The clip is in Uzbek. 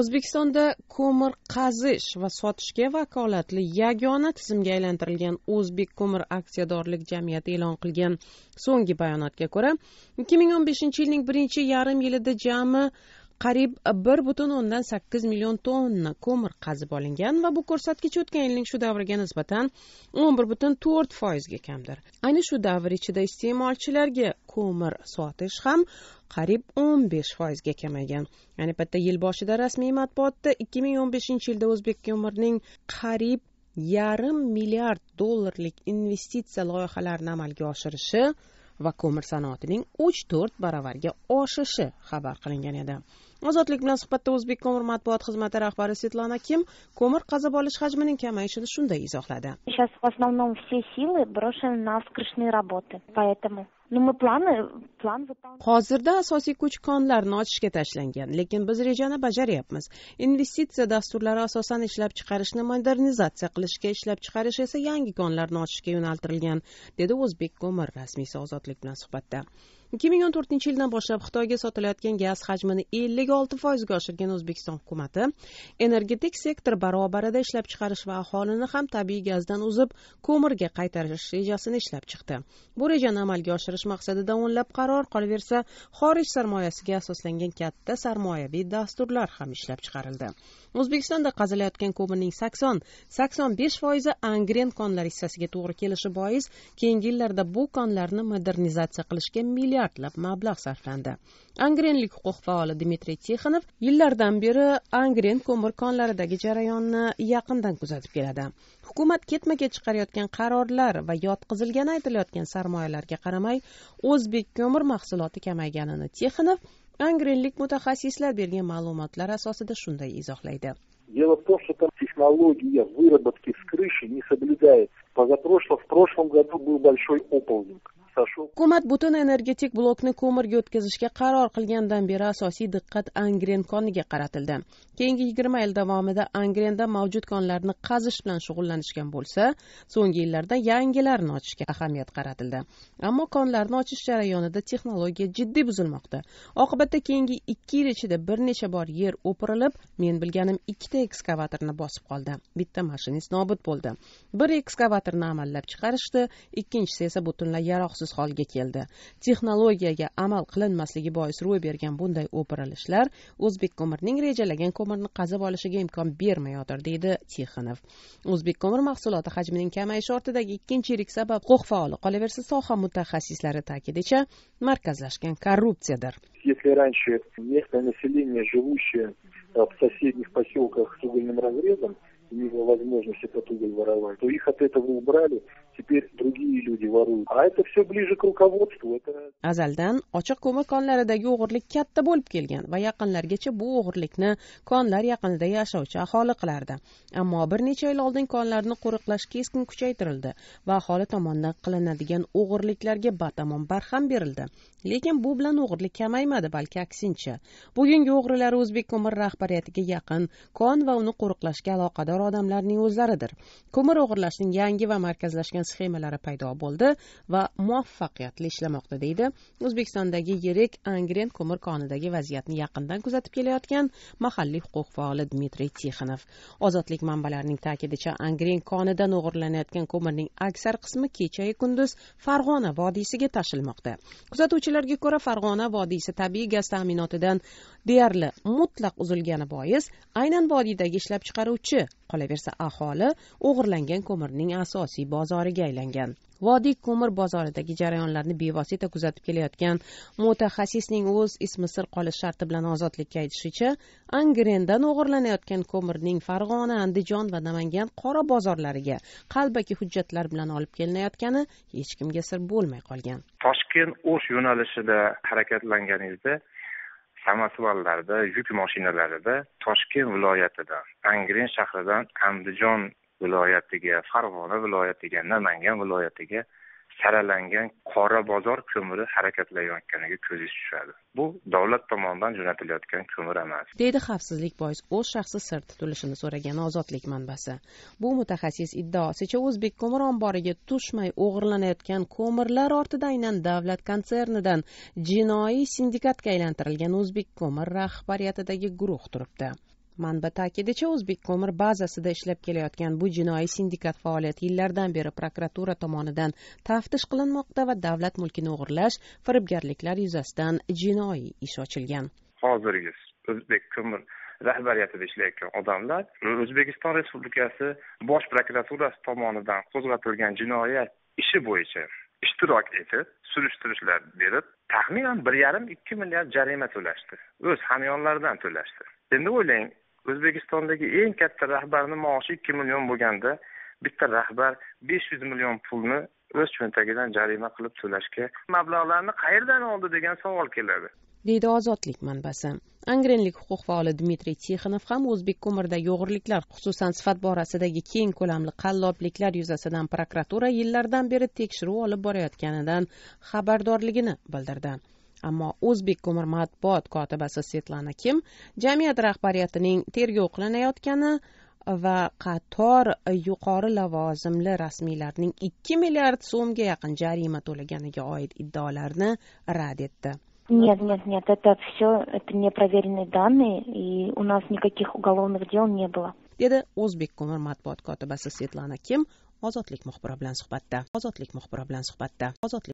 o'zbekistonda ko'mir qazish va sotishga vakolatli yagona tizimga aylantirilgan o'zbek ko'mir aksiyadorlik jamiyati e'lon qilgan so'nggi bayonotga ko'ra 2015 ming yilning birinchi yarim yilida jami qariyb e, bir butun o'ndan sakkiz million tonna ko'mir qazib olingan va bu ko'rsatkich o'tgan yilning shu davriga nisbatan o'n bir butun to'rt foizga kamdir ayni shu davr ichida iste'molchilarga ko'mir sotish ham qariyb o'n besh foizga kamaygan ayni paytda yil boshida rasmiy matbuotda ikki ming o'n beshinchi yilda o'zbek ko'mirning qariyb yarim milliard dollarlik investitsiya loyihalarini amalga oshirishi va ko'mir sanoatining uch to'rt baravarga oshishi xabar qilingan edi ozodlik bilan suhbatda o'zbek ko'mir matbuot xizmati rahbari svetlana kim ko'mir qazib olish hajmining kamayishini shunday izohladi сейчас в основном все силы брошены на вскрышные работы поэтому мы планы план hozirda asosiy kuch konlarni ochishga tashlangan lekin biz rejani bajaryapmiz investitsiya dasturlari asosan ishlab chiqarishni modernizatsiya qilishga ishlab chiqarish esa yangi konlarni ochishga yo'naltirilgan dedi o'zbek ko'mir rasmiysi ozodlik bilan suhbatda ikki ming o'n to'rtinchi yildan boshlab xitoyga sotilayotgan gaz hajmini ellik olti foizga oshirgan o'zbekiston hukumati energetik sektor barobarida ishlab chiqarish va aholini ham tabiiy gazdan uzib ko'mirga qaytarish rejasini ishlab chiqdi bu rejani amalga oshirish maqsadida o'nlab qaror qolaversa xorij sarmoyasiga asoslangan katta sarmoyaviy dasturlar ham ishlab chiqarildi o'zbekistonda qazilayotgan ko'mirning sakson sakson besh foizi angren konlar hissasiga to'g'ri kelishi bois keyingi yillarda bu konlarni modernizatsiya qilishga milliard milliardlab mablag' sarflandi angrenlik huquq faoli dmitriy tixonov yillardan beri angren ko'mir konlaridagi jarayonni yaqindan kuzatib keladi hukumat ketma ket chiqarayotgan qarorlar va yotqizilgani aytilayotgan sarmoyalarga qaramay o'zbek ko'mir mahsuloti kamayganini tixonov angrenlik mutaxassislar bergan ma'lumotlar asosida shunday izohlaydi Дело в том, что там технология выработки с крыши не соблюдается. Позапрошло, в прошлом году был большой оползень. shu hukumat butun energetik blokni ko'mirga o'tkazishga qaror qilgandan beri asosiy diqqat angren koniga qaratildi keyingi yigirma yil davomida angrenda mavjud konlarni qazish bilan shug'ullanishgan bo'lsa so'nggi yillarda yangilarini ochishga ahamiyat qaratildi ammo konlarni ochish jarayonida texnologiya jiddiy buzilmoqda oqibatda keyingi ikki yil ichida bir necha bor yer o'pirilib men bilganim ikkita ekskavatorni bosib qoldi bitta mashinist nobud bo'ldi bir ekskavatorni amallab chiqarishdi ikkinchisi esa butunlay yaroqsiz maqulsiz holga keldi texnologiyaga amal qilinmasligi bois ro'y bergan bunday o'pirilishlar o'zbek ko'mirning rejalagan ko'mirni qazib olishiga imkon bermayotir deydi tixonov o'zbek ko'mir mahsuloti hajmining kamayishi ortidagi ikkinchi yirik sabab huquq faoli qolaversa soha mutaxassislari ta'kidicha markazlashgan korrupsiyadir если раньше местное население живущее в соседних поселках с угольным разрезом имело возможность этот уголь воровать, то их от этого убрали. Теперь другие а это все ближе к руководству это azaldan ochiq ko'mir konlaridagi o'g'irlik katta bo'lib kelgan va yaqinlargacha bu o'g'irlikni konlar yaqinida yashovchi aholi qilardi ammo bir necha yil oldin konlarni qo'riqlash keskin kuchaytirildi va aholi tomonidan qilinadigan o'g'irliklarga batamom barham berildi lekin bu bilan o'g'irlik kamaymadi balki aksincha bugungi o'g'rilar o'zbek ko'mir rahbariyatiga yaqin kon va uni qo'riqlashga aloqador odamlarning o'zlaridir ko'mir o'g'irlashning yangi va markazlashgan sxemalari paydo bo'ldi va muvaffaqiyatli ishlamoqda deydi o'zbekistondagi yirik angren ko'mir konidagi vaziyatni yaqindan kuzatib kelayotgan mahalliy huquq faoli dmitriy tixonov ozodlik manbalarining ta'kidicha angren konidan o'g'irlanayotgan ko'mirning aksar qismi kechayu kunduz farg'ona vodiysiga tashilmoqda kuzatuvchilarga ko'ra farg'ona vodiysi tabiiy gaz ta'minotidan deyarli mutlaq uzilgani bois aynan vodiydagi ishlab chiqaruvchi qolaversa aholi o'g'irlangan ko'mirning asosiy bozoriga aylangan vodiy ko'mir bozoridagi jarayonlarni bevosita kuzatib kelayotgan mutaxassisning o'z ismi sir qolish sharti bilan ozodlikka aytishicha angrendan o'g'irlanayotgan ko'mirning farg'ona andijon va namangan qora bozorlariga qalbaki hujjatlar bilan olib kelinayotgani hech kimga sir bo'lmay qolgan toshkent o'sh yo'nalishida harakatlanganingizda samosvallarda yuk mashinalarida toshkent viloyatidan angren shahridan andijon viloyatiga farg'ona viloyatiga namangan viloyatiga saralangan qora bozor ko'miri harakatlanayotganiga ko'zingiz tushadi bu davlat tomonidan jo'natilayotgan ko'mir emas deydi xavfsizlik bois o'z shaxsi sir tutilishini so'ragan ozodlik manbasi bu mutaxassis iddaosicha o'zbek ko'mir omboriga tushmay o'g'irlanayotgan ko'mirlar ortida aynan davlat konsernidan jinoiy sindikatga aylantirilgan o'zbek ko'mir rahbariyatidagi guruh turibdi manba ta'kidicha o'zbek ko'mir bazasida ishlab kelayotgan bu jinoiy sindikat faoliyati yillardan beri prokuratura tomonidan taftish qilinmoqda va davlat mulkini o'g'irlash firibgarliklar yuzasidan jinoiy ish ochilgan hozirgi o'zbek ko'mir rahbariyatida ishlayotgan odamlar o'zbekiston respublikasi bosh prokuraturasi tomonidan qo'zg'atilgan jinoyat ishi bo'yicha ishtirok etib surishtirishlar berib taxminan bir yarim ikki milliard jarima to'lashdi o'z hamyonlaridan to'lashdi endi o'ylang o'zbekistondagi eng katta rahbarni maoshi ikki million bo'lganda bitta rahbar besh yuz million pulni o'z cho'ntagidan jarima qilib to'lashga mablag'larni qayerdan oldi degan savol keladi deydi ozodlik manbasi angrenlik huquq faoli dmitriy tixonov ham o'zbek ko'miridagi o'g'irliklar xususan sifat borasidagi keng ko'lamli qallobliklar yuzasidan prokuratura yillardan beri tekshiruv olib borayotganidan xabardorligini bildirdi ammo o'zbek ko'mir matbuot kotibasi svetlana kim jamiyat rahbariyatining tergov qilinayotgani va qator yuqori lavozimli rasmiylarning ikki milliard so'mga yaqin jarima to'laganiga oid iddaolarni rad etdi Нет, нет, нет, это все, это непроверенные данные, и у нас никаких уголовных дел не было. dedi o'zbek ko'mir matbuot kotibasi svetlana kim ozodlik muxbiri bilan suhbatda ozodlik muxbiri bilan suhbatda ozodlik